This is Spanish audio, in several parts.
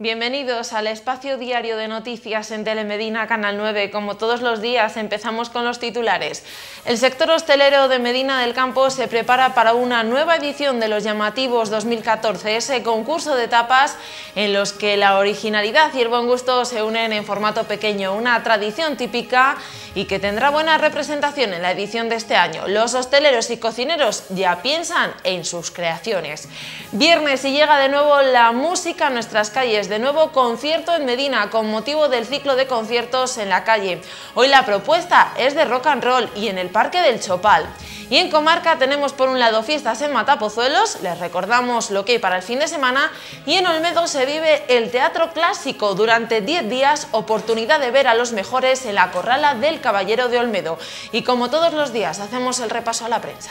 Bienvenidos al espacio diario de noticias en Telemedina Canal 9. Como todos los días empezamos con los titulares. El sector hostelero de Medina del Campo se prepara para una nueva edición de los llamativos 2014, ese concurso de tapas en los que la originalidad y el buen gusto se unen en formato pequeño, una tradición típica y que tendrá buena representación en la edición de este año. Los hosteleros y cocineros ya piensan en sus creaciones. Viernes y llega de nuevo la música a nuestras calles de nuevo concierto en Medina con motivo del ciclo de conciertos en la calle. Hoy la propuesta es de rock and roll y en el Parque del Chopal. Y en Comarca tenemos por un lado fiestas en Matapozuelos, les recordamos lo que hay para el fin de semana, y en Olmedo se vive el Teatro Clásico durante 10 días, oportunidad de ver a los mejores en la Corrala del Caballero de Olmedo. Y como todos los días hacemos el repaso a la prensa.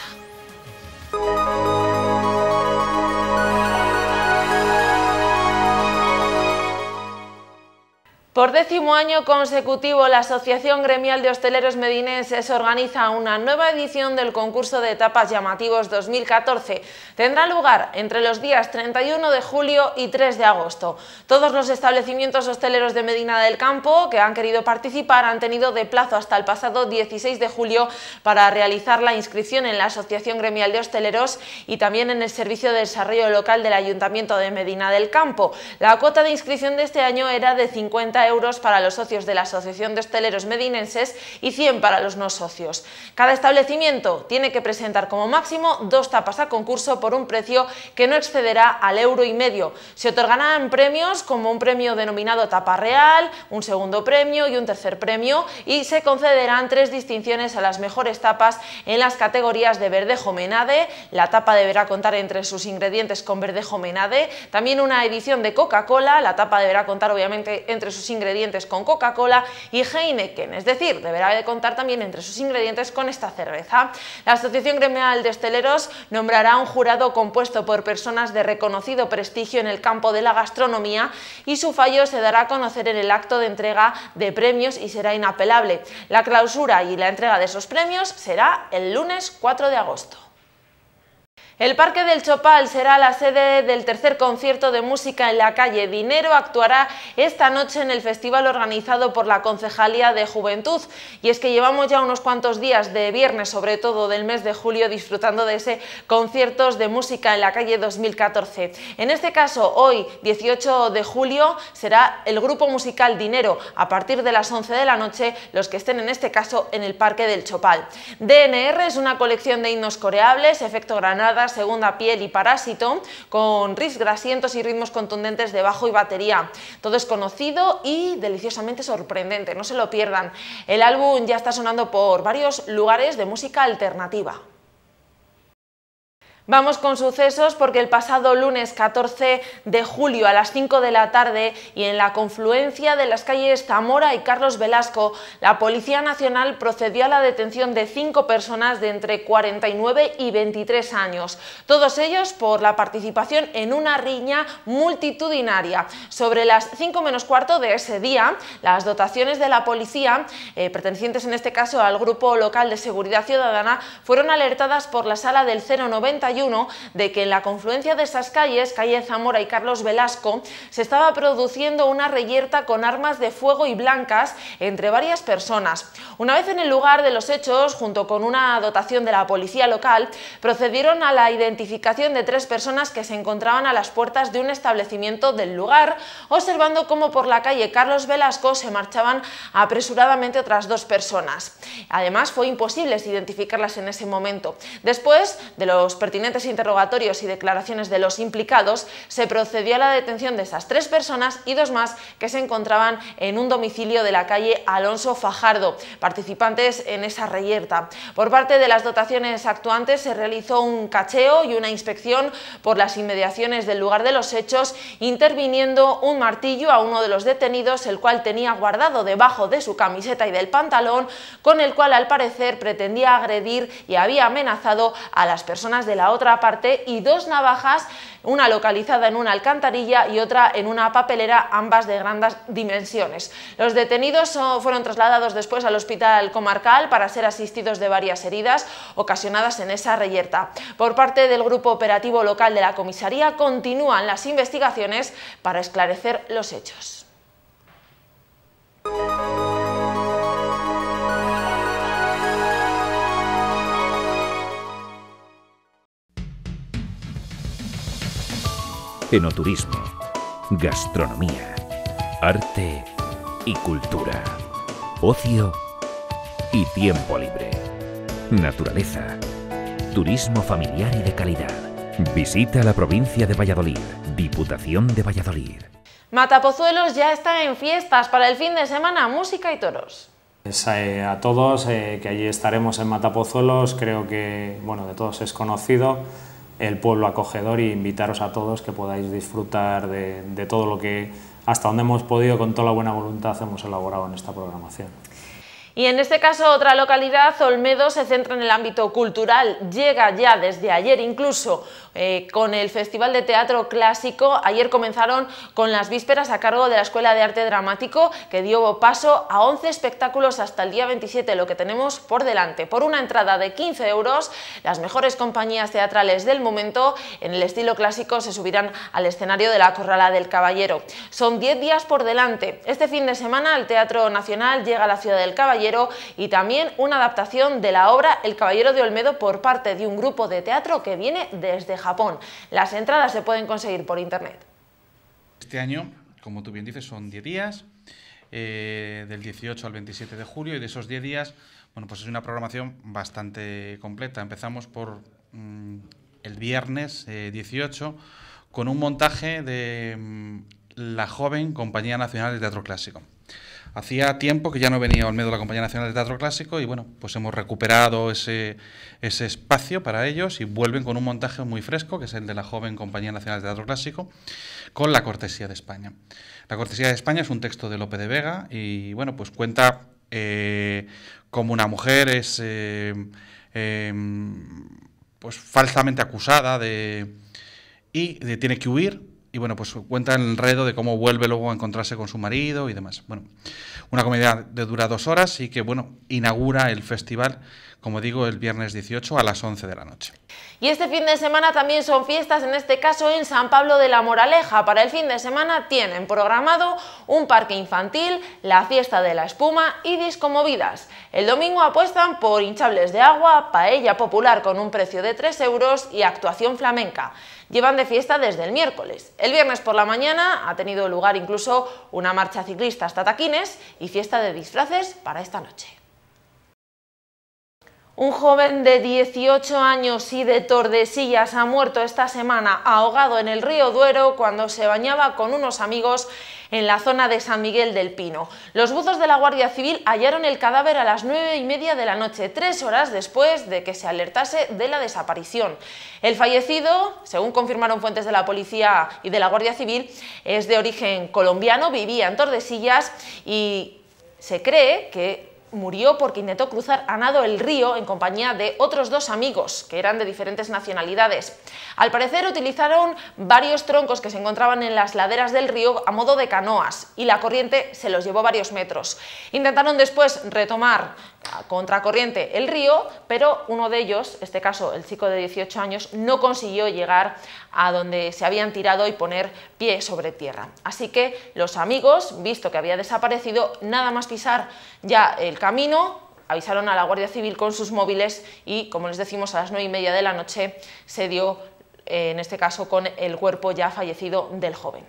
Por décimo año consecutivo, la Asociación Gremial de Hosteleros Medinenses organiza una nueva edición del concurso de etapas llamativos 2014. Tendrá lugar entre los días 31 de julio y 3 de agosto. Todos los establecimientos hosteleros de Medina del Campo que han querido participar han tenido de plazo hasta el pasado 16 de julio para realizar la inscripción en la Asociación Gremial de Hosteleros y también en el Servicio de Desarrollo Local del Ayuntamiento de Medina del Campo. La cuota de inscripción de este año era de 50 euros para los socios de la Asociación de Hosteleros Medinenses y 100 para los no socios. Cada establecimiento tiene que presentar como máximo dos tapas a concurso por un precio que no excederá al euro y medio. Se otorgarán premios como un premio denominado tapa real, un segundo premio y un tercer premio y se concederán tres distinciones a las mejores tapas en las categorías de verdejo menade, la tapa deberá contar entre sus ingredientes con verdejo menade, también una edición de Coca-Cola, la tapa deberá contar obviamente entre sus ingredientes con Coca-Cola y Heineken, es decir, deberá de contar también entre sus ingredientes con esta cerveza. La Asociación Gremial de Esteleros nombrará un jurado compuesto por personas de reconocido prestigio en el campo de la gastronomía y su fallo se dará a conocer en el acto de entrega de premios y será inapelable. La clausura y la entrega de esos premios será el lunes 4 de agosto. El Parque del Chopal será la sede del tercer concierto de música en la calle. Dinero actuará esta noche en el festival organizado por la Concejalía de Juventud. Y es que llevamos ya unos cuantos días de viernes, sobre todo del mes de julio, disfrutando de ese conciertos de música en la calle 2014. En este caso, hoy, 18 de julio, será el grupo musical Dinero, a partir de las 11 de la noche, los que estén en este caso en el Parque del Chopal. DNR es una colección de himnos coreables, efecto Granada, Segunda, Piel y Parásito, con riffs grasientos y ritmos contundentes de bajo y batería. Todo es conocido y deliciosamente sorprendente, no se lo pierdan. El álbum ya está sonando por varios lugares de música alternativa. Vamos con sucesos porque el pasado lunes 14 de julio a las 5 de la tarde y en la confluencia de las calles Zamora y Carlos Velasco, la Policía Nacional procedió a la detención de cinco personas de entre 49 y 23 años, todos ellos por la participación en una riña multitudinaria. Sobre las 5 menos cuarto de ese día, las dotaciones de la policía, eh, pertenecientes en este caso al Grupo Local de Seguridad Ciudadana, fueron alertadas por la sala del 091 de que en la confluencia de esas calles, calle Zamora y Carlos Velasco, se estaba produciendo una reyerta con armas de fuego y blancas entre varias personas. Una vez en el lugar de los hechos, junto con una dotación de la policía local, procedieron a la identificación de tres personas que se encontraban a las puertas de un establecimiento del lugar, observando cómo por la calle Carlos Velasco se marchaban apresuradamente otras dos personas. Además, fue imposible identificarlas en ese momento. Después de los pertinentes interrogatorios y declaraciones de los implicados, se procedió a la detención de esas tres personas y dos más que se encontraban en un domicilio de la calle Alonso Fajardo, participantes en esa reyerta. Por parte de las dotaciones actuantes se realizó un cacheo y una inspección por las inmediaciones del lugar de los hechos, interviniendo un martillo a uno de los detenidos, el cual tenía guardado debajo de su camiseta y del pantalón, con el cual al parecer pretendía agredir y había amenazado a las personas de la otra parte y dos navajas, una localizada en una alcantarilla y otra en una papelera, ambas de grandes dimensiones. Los detenidos fueron trasladados después al hospital comarcal para ser asistidos de varias heridas ocasionadas en esa reyerta. Por parte del grupo operativo local de la comisaría continúan las investigaciones para esclarecer los hechos. enoturismo, gastronomía, arte y cultura, ocio y tiempo libre, naturaleza, turismo familiar y de calidad. Visita la provincia de Valladolid, Diputación de Valladolid. Matapozuelos ya está en fiestas para el fin de semana, música y toros. Pues, eh, a todos, eh, que allí estaremos en Matapozuelos, creo que bueno, de todos es conocido el pueblo acogedor y invitaros a todos que podáis disfrutar de, de todo lo que hasta donde hemos podido con toda la buena voluntad hemos elaborado en esta programación. Y en este caso otra localidad, Olmedo, se centra en el ámbito cultural. Llega ya desde ayer incluso eh, con el Festival de Teatro Clásico. Ayer comenzaron con las vísperas a cargo de la Escuela de Arte Dramático que dio paso a 11 espectáculos hasta el día 27, lo que tenemos por delante. Por una entrada de 15 euros, las mejores compañías teatrales del momento en el estilo clásico se subirán al escenario de la Corrala del Caballero. Son 10 días por delante. Este fin de semana el Teatro Nacional llega a la Ciudad del Caballero y también una adaptación de la obra El Caballero de Olmedo por parte de un grupo de teatro que viene desde Japón. Las entradas se pueden conseguir por internet. Este año, como tú bien dices, son 10 días, eh, del 18 al 27 de julio, y de esos 10 días, bueno, pues es una programación bastante completa. Empezamos por mm, el viernes 18 eh, con un montaje de mm, la joven Compañía Nacional de Teatro Clásico. Hacía tiempo que ya no venía Olmedo la Compañía Nacional de Teatro Clásico y bueno, pues hemos recuperado ese, espacio para ellos y vuelven con un montaje muy fresco, que es el de la joven Compañía Nacional de Teatro Clásico, con La Cortesía de España. La Cortesía de España es un texto de Lope de Vega y bueno, pues cuenta eh, cómo como una mujer es eh, em, pues falsamente acusada de y tiene que huir y bueno, pues cuenta el enredo de cómo vuelve luego a encontrarse con su marido y demás. Bueno, una comedia de dura dos horas y que, bueno, inaugura el festival, como digo, el viernes 18 a las 11 de la noche. Y este fin de semana también son fiestas, en este caso en San Pablo de la Moraleja. Para el fin de semana tienen programado un parque infantil, la fiesta de la espuma y discomovidas. El domingo apuestan por hinchables de agua, paella popular con un precio de 3 euros y actuación flamenca llevan de fiesta desde el miércoles. El viernes por la mañana ha tenido lugar incluso una marcha ciclista hasta Taquines y fiesta de disfraces para esta noche. Un joven de 18 años y de Tordesillas ha muerto esta semana ahogado en el río Duero cuando se bañaba con unos amigos en la zona de San Miguel del Pino. Los buzos de la Guardia Civil hallaron el cadáver a las 9 y media de la noche, tres horas después de que se alertase de la desaparición. El fallecido, según confirmaron fuentes de la policía y de la Guardia Civil, es de origen colombiano, vivía en Tordesillas y se cree que murió porque intentó cruzar a nado el río en compañía de otros dos amigos, que eran de diferentes nacionalidades. Al parecer utilizaron varios troncos que se encontraban en las laderas del río a modo de canoas, y la corriente se los llevó varios metros. Intentaron después retomar contracorriente el río, pero uno de ellos, este caso el chico de 18 años, no consiguió llegar a donde se habían tirado y poner pie sobre tierra. Así que los amigos, visto que había desaparecido, nada más pisar ya el camino, avisaron a la Guardia Civil con sus móviles y, como les decimos, a las 9 y media de la noche se dio, eh, en este caso, con el cuerpo ya fallecido del joven.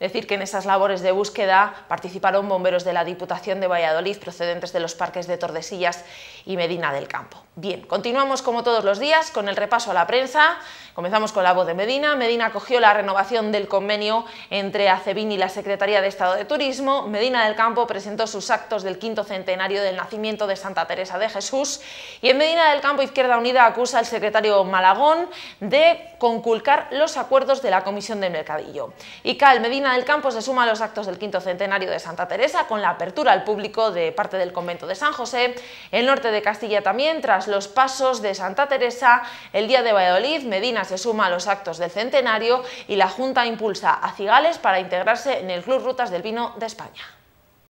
Decir que en esas labores de búsqueda participaron bomberos de la Diputación de Valladolid procedentes de los parques de Tordesillas y Medina del Campo. Bien, continuamos como todos los días con el repaso a la prensa Comenzamos con la voz de Medina. Medina acogió la renovación del convenio entre Acebín y la Secretaría de Estado de Turismo. Medina del Campo presentó sus actos del quinto centenario del nacimiento de Santa Teresa de Jesús. Y en Medina del Campo Izquierda Unida acusa al secretario Malagón de conculcar los acuerdos de la Comisión de Mercadillo. Y Cal Medina del Campo se suma a los actos del quinto centenario de Santa Teresa con la apertura al público de parte del convento de San José. El norte de Castilla también, tras los pasos de Santa Teresa, el día de Valladolid, Medina se suma a los actos del centenario y la Junta impulsa a Cigales para integrarse en el Club Rutas del Vino de España.